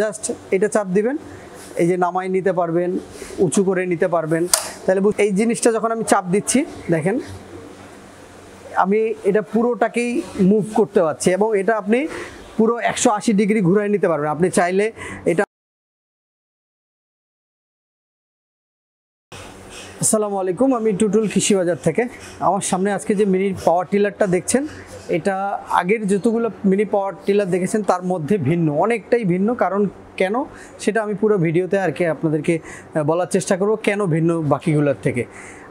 Just এটা চাপ দিবেন এই যে নামাই নিতে পারবেন উঁচু করে নিতে পারবেন তাহলে এই জিনিসটা যখন আমি চাপ দিচ্ছি দেখেন আমি এটা পুরোটাকেই মুভ করতে পারছি এবং এটা আপনি পুরো একশো ডিগ্রি ঘুরাই নিতে পারবেন আপনি চাইলে এটা আসসালামু আলাইকুম আমি টুটুল কৃষি বাজার থেকে আমার সামনে আজকে যে মিনি পাওয়ার টিলারটা দেখছেন এটা আগের যতগুলো মিনি পাওয়ার টিলার দেখেছেন তার মধ্যে ভিন্ন অনেকটাই ভিন্ন কারণ কেন সেটা আমি পুরো ভিডিওতে আর কি আপনাদেরকে বলার চেষ্টা করব কেন ভিন্ন বাকিগুলোর থেকে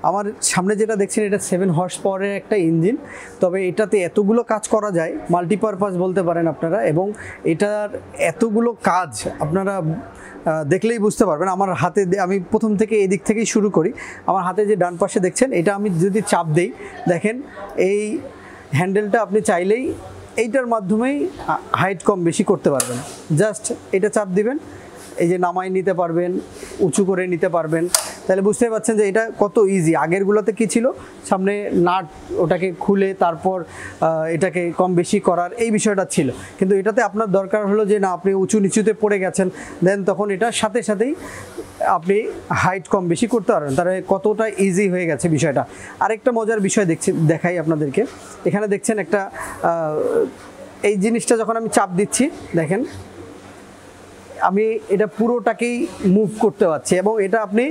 আমার সামনে যেটা দেখছেন এটা সেভেন হর্স পাওয়ারের একটা ইঞ্জিন তবে এটাতে এতগুলো কাজ করা যায় মাল্টিপারপাস বলতে পারেন আপনারা এবং এটার এতগুলো কাজ আপনারা দেখলেই বুঝতে পারবেন আমার হাতে আমি প্রথম থেকে এদিক থেকেই শুরু করি আমার হাতে যে ডান পাশে দেখছেন এটা আমি যদি চাপ দেই দেখেন এই হ্যান্ডেলটা আপনি চাইলেই এইটার মাধ্যমেই হাইট কম বেশি করতে পারবেন জাস্ট এটা চাপ দিবেন এই যে নামাই নিতে পারবেন উঁচু করে নিতে পারবেন তাহলে বুঝতে পারছেন যে এটা কত ইজি আগেরগুলোতে কি ছিল সামনে নাট ওটাকে খুলে তারপর এটাকে কম বেশি করার এই বিষয়টা ছিল কিন্তু এটাতে আপনার দরকার হলো যে না আপনি উঁচু নিচুতে পড়ে গেছেন দেন তখন এটা সাথে সাথেই আপনি হাইট কম বেশি করতে পারবেন তাহলে কতটা ইজি হয়ে গেছে বিষয়টা আরেকটা মজার বিষয় দেখছি দেখাই আপনাদেরকে এখানে দেখছেন একটা এই জিনিসটা যখন আমি চাপ দিচ্ছি দেখেন আমি এটা পুরোটাকেই মুভ করতে পারছি এবং এটা আপনি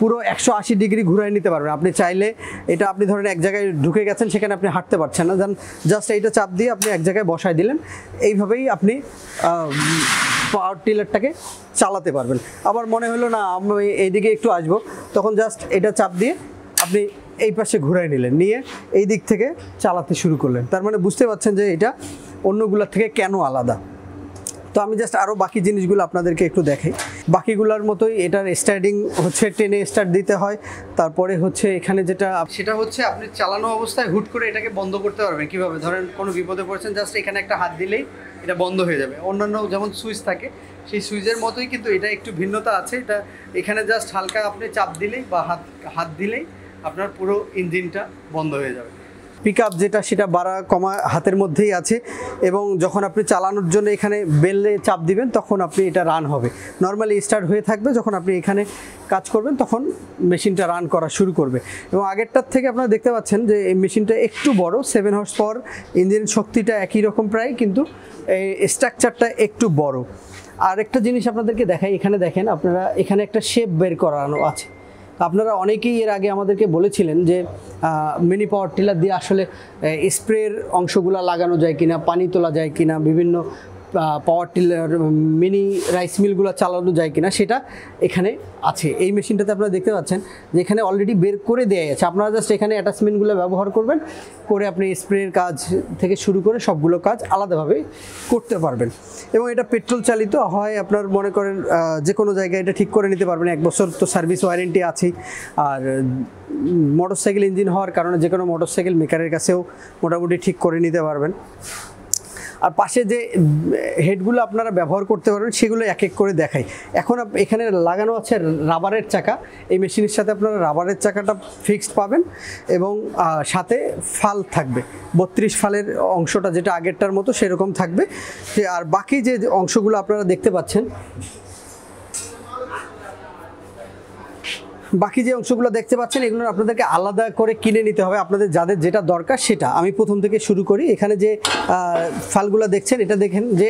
পুরো একশো আশি ডিগ্রি ঘুরাই নিতে পারবেন আপনি চাইলে এটা আপনি ধরেন এক জায়গায় ঢুকে গেছেন সেখানে আপনি হাঁটতে পারছেন না দেন জাস্ট এইটা চাপ দিয়ে আপনি এক জায়গায় বসায় দিলেন এইভাবেই আপনি পাওয়ার টিলারটাকে চালাতে পারবেন আবার মনে হলো না আমি এইদিকে একটু আসবো তখন জাস্ট এটা চাপ দিয়ে আপনি এই পাশে ঘুরাই নিলেন নিয়ে এই দিক থেকে চালাতে শুরু করলেন তার মানে বুঝতে পারছেন যে এটা অন্যগুলোর থেকে কেন আলাদা তো আমি জাস্ট আরও বাকি জিনিসগুলো আপনাদেরকে একটু দেখাই বাকিগুলোর মতোই এটার স্টার্টিং হচ্ছে টেনে স্টার্ট দিতে হয় তারপরে হচ্ছে এখানে যেটা সেটা হচ্ছে আপনি চালানো অবস্থায় হুট করে এটাকে বন্ধ করতে পারবেন কীভাবে ধরেন কোনো বিপদে পড়েছেন জাস্ট এখানে একটা হাত দিলেই এটা বন্ধ হয়ে যাবে অন্যান্য যেমন সুইচ থাকে সেই সুইচের মতোই কিন্তু এটা একটু ভিন্নতা আছে এটা এখানে জাস্ট হালকা আপনি চাপ দিলেই বা হাত হাত দিলেই আপনার পুরো ইঞ্জিনটা বন্ধ হয়ে যাবে পিক যেটা সেটা বাড়া কমা হাতের মধ্যেই আছে এবং যখন আপনি চালানোর জন্য এখানে বেললে চাপ দিবেন তখন আপনি এটা রান হবে নর্মালি স্টার্ট হয়ে থাকবে যখন আপনি এখানে কাজ করবেন তখন মেশিনটা রান করা শুরু করবে এবং আগেরটার থেকে আপনারা দেখতে পাচ্ছেন যে এই মেশিনটা একটু বড় সেভেন হর্স পর ইঞ্জিন শক্তিটা একই রকম প্রায় কিন্তু এই স্ট্রাকচারটা একটু বড় আর একটা জিনিস আপনাদেরকে দেখাই এখানে দেখেন আপনারা এখানে একটা শেপ বের করানো আছে আপনারা অনেকেই এর আগে আমাদেরকে বলেছিলেন যে মিনি পাওয়ার টিলার দিয়ে আসলে স্প্রের অংশগুলো লাগানো যায় কিনা পানি তোলা যায় কিনা বিভিন্ন পাওয়ার টিলার মিনি রাইস মিলগুলো চালানো যায় কিনা সেটা এখানে আছে এই মেশিনটাতে আপনারা দেখতে পাচ্ছেন যে এখানে অলরেডি বের করে দেওয়া আছে আপনারা জাস্ট এখানে অ্যাটাচমেন্টগুলো ব্যবহার করবেন করে আপনি স্প্রের কাজ থেকে শুরু করে সবগুলো কাজ আলাদাভাবে করতে পারবেন এবং এটা পেট্রোল চালিত হয় আপনার মনে করেন যে কোনো জায়গায় এটা ঠিক করে নিতে পারবেন এক বছর তো সার্ভিস ওয়ারেন্টি আছেই আর মোটরসাইকেল ইঞ্জিন হওয়ার কারণে যে কোনো মোটরসাইকেল মেকারের কাছেও মোটামুটি ঠিক করে নিতে পারবেন আর পাশে যে হেডগুলো আপনারা ব্যবহার করতে পারবেন সেগুলো এক এক করে দেখাই এখন এখানে লাগানো আছে রাবারের চাকা এই মেশিনের সাথে আপনারা রাবারের চাকাটা ফিক্সড পাবেন এবং সাথে ফাল থাকবে বত্রিশ ফালের অংশটা যেটা আগেরটার মতো সেরকম থাকবে আর বাকি যে অংশগুলো আপনারা দেখতে পাচ্ছেন বাকি যে অংশগুলো দেখতে পাচ্ছেন এগুলো আপনাদেরকে আলাদা করে কিনে নিতে হবে আপনাদের যাদের যেটা দরকার সেটা আমি প্রথম থেকে শুরু করি এখানে যে ফালগুলো দেখছেন এটা দেখেন যে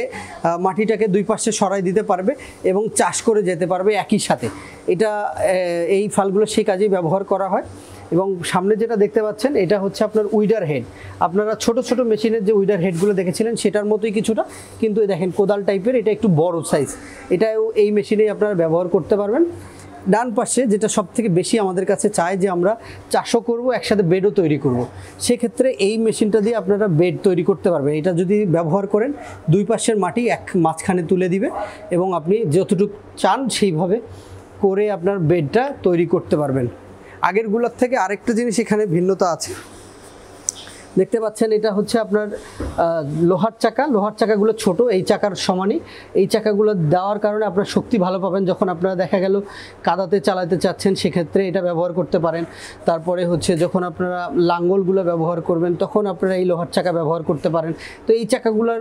মাটিটাকে দুই পাশে সরাই দিতে পারবে এবং চাষ করে যেতে পারবে একই সাথে এটা এই ফালগুলো সেই কাজেই ব্যবহার করা হয় এবং সামনে যেটা দেখতে পাচ্ছেন এটা হচ্ছে আপনার উইডার হেড আপনারা ছোট ছোট মেশিনের যে উইডার হেডগুলো দেখেছিলেন সেটার মতোই কিছুটা কিন্তু দেখেন কোদাল টাইপের এটা একটু বড় সাইজ এটাও এই মেশিনেই আপনারা ব্যবহার করতে পারবেন ডান পাশে যেটা সব থেকে বেশি আমাদের কাছে চায় যে আমরা চাষও করব একসাথে বেডও তৈরি করব। সেক্ষেত্রে এই মেশিনটা দিয়ে আপনারা বেড তৈরি করতে পারবেন এটা যদি ব্যবহার করেন দুই পাশের মাটি এক মাঝখানে তুলে দিবে এবং আপনি যতটুকু চান সেইভাবে করে আপনার বেডটা তৈরি করতে পারবেন আগেরগুলোর থেকে আরেকটা জিনিস এখানে ভিন্নতা আছে দেখতে পাচ্ছেন এটা হচ্ছে আপনার লোহার চাকা লোহার চাকাগুলো ছোট এই চাকার সমানই এই চাকাগুলো দেওয়ার কারণে আপনার শক্তি ভালো পাবেন যখন আপনারা দেখা গেল কাদাতে চালাতে চাচ্ছেন সেক্ষেত্রে এটা ব্যবহার করতে পারেন তারপরে হচ্ছে যখন আপনারা লাঙ্গলগুলো ব্যবহার করবেন তখন আপনারা এই লোহার চাকা ব্যবহার করতে পারেন তো এই চাকাগুলোর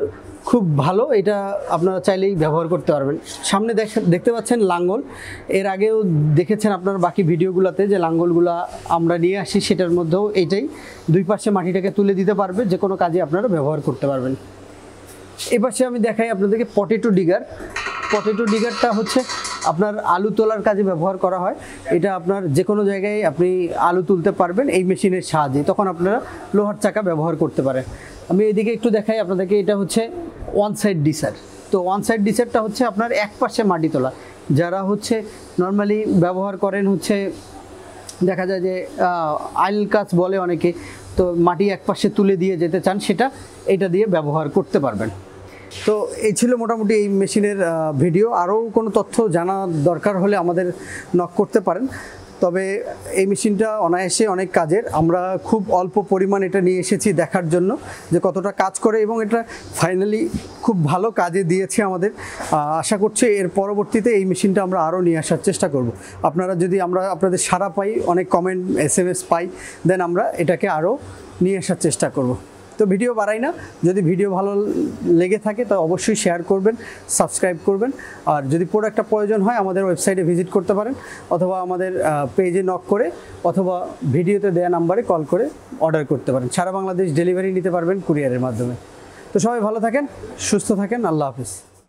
খুব ভালো এটা আপনারা চাইলেই ব্যবহার করতে পারবেন সামনে দেখতে পাচ্ছেন লাঙ্গল এর আগেও দেখেছেন আপনার বাকি ভিডিওগুলোতে যে লাঙ্গলগুলো আমরা নিয়ে আসি সেটার মধ্যেও এটাই দুই পাশে মাটিটাকে তুলে দিতে পারবে যে কোনো কাজে আপনারা ব্যবহার করতে পারবেন এপাশে আমি দেখাই আপনাদেরকে পটেটো ডিগার পটেটো ডিগারটা হচ্ছে আপনার আলু তোলার কাজে ব্যবহার করা হয় এটা আপনার যে কোনো জায়গায় আপনি আলু তুলতে পারবেন এই মেশিনের সাহায্যে তখন আপনারা লোহার চাকা ব্যবহার করতে পারেন আমি এদিকে একটু দেখাই আপনাদেরকে এটা হচ্ছে ওয়ান সাইড ডিসার তো ওয়ান সাইড ডিসারটা হচ্ছে আপনার এক পাশে মাটি তোলা যারা হচ্ছে নর্মালি ব্যবহার করেন হচ্ছে দেখা যায় যে আইল কাজ বলে অনেকে তো মাটি একপাশে তুলে দিয়ে যেতে চান সেটা এটা দিয়ে ব্যবহার করতে পারবেন তো এই ছিল মোটামুটি এই মেশিনের ভিডিও আরও কোনো তথ্য জানা দরকার হলে আমাদের নক করতে পারেন তবে এই মেশিনটা অনায়াসে অনেক কাজের আমরা খুব অল্প পরিমাণ এটা নিয়ে এসেছি দেখার জন্য যে কতটা কাজ করে এবং এটা ফাইনালি খুব ভালো কাজে দিয়েছে আমাদের আশা করছে এর পরবর্তীতে এই মেশিনটা আমরা আরও নিয়ে আসার চেষ্টা করব আপনারা যদি আমরা আপনাদের সারা পাই অনেক কমেন্ট এস এম এস পাই দেন আমরা এটাকে আরও নিয়ে আসার চেষ্টা করব তো ভিডিও বাড়াই না যদি ভিডিও ভালো লেগে থাকে তো অবশ্যই শেয়ার করবেন সাবস্ক্রাইব করবেন আর যদি প্রোডাক্টটা প্রয়োজন হয় আমাদের ওয়েবসাইটে ভিজিট করতে পারেন অথবা আমাদের পেজে নক করে অথবা ভিডিওতে দেয়া নাম্বারে কল করে অর্ডার করতে পারেন সারা বাংলাদেশ ডেলিভারি নিতে পারবেন কুরিয়ারের মাধ্যমে তো সবাই ভালো থাকেন সুস্থ থাকেন আল্লাহ হাফিজ